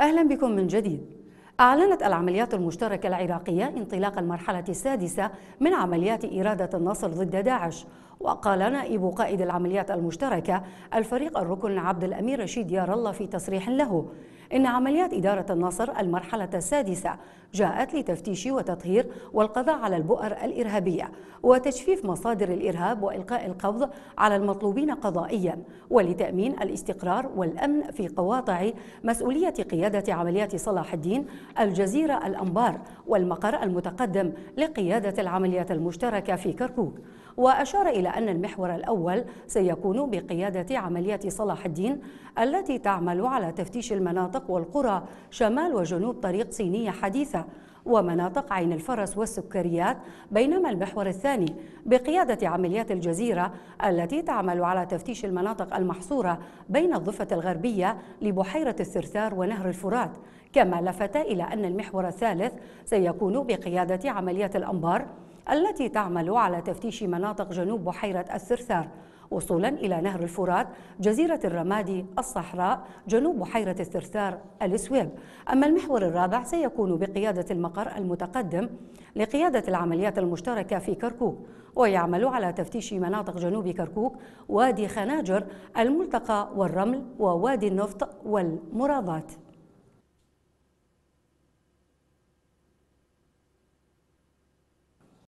أهلا بكم من جديد أعلنت العمليات المشتركة العراقية انطلاق المرحلة السادسة من عمليات إرادة النصر ضد داعش وقال نائب قائد العمليات المشتركة الفريق الركن عبد الأمير رشيد يار الله في تصريح له إن عمليات إدارة النصر المرحلة السادسة جاءت لتفتيش وتطهير والقضاء على البؤر الإرهابية وتجفيف مصادر الإرهاب وإلقاء القبض على المطلوبين قضائيا ولتأمين الاستقرار والأمن في قواطع مسؤولية قيادة عمليات صلاح الدين الجزيرة الأنبار والمقر المتقدم لقيادة العمليات المشتركة في كركوك وأشار إلى أن المحور الأول سيكون بقيادة عمليات صلاح الدين التي تعمل على تفتيش المناطق والقرى شمال وجنوب طريق صينية حديثة ومناطق عين الفرس والسكريات بينما المحور الثاني بقيادة عمليات الجزيرة التي تعمل على تفتيش المناطق المحصورة بين الضفة الغربية لبحيرة الثرثار ونهر الفرات كما لفت إلى أن المحور الثالث سيكون بقيادة عمليات الأنبار التي تعمل على تفتيش مناطق جنوب بحيرة الثرثار وصولا إلى نهر الفرات جزيرة الرمادي الصحراء جنوب بحيرة الثرثار السويب أما المحور الرابع سيكون بقيادة المقر المتقدم لقيادة العمليات المشتركة في كركوك ويعمل على تفتيش مناطق جنوب كركوك وادي خناجر الملتقى والرمل ووادي النفط والمرابات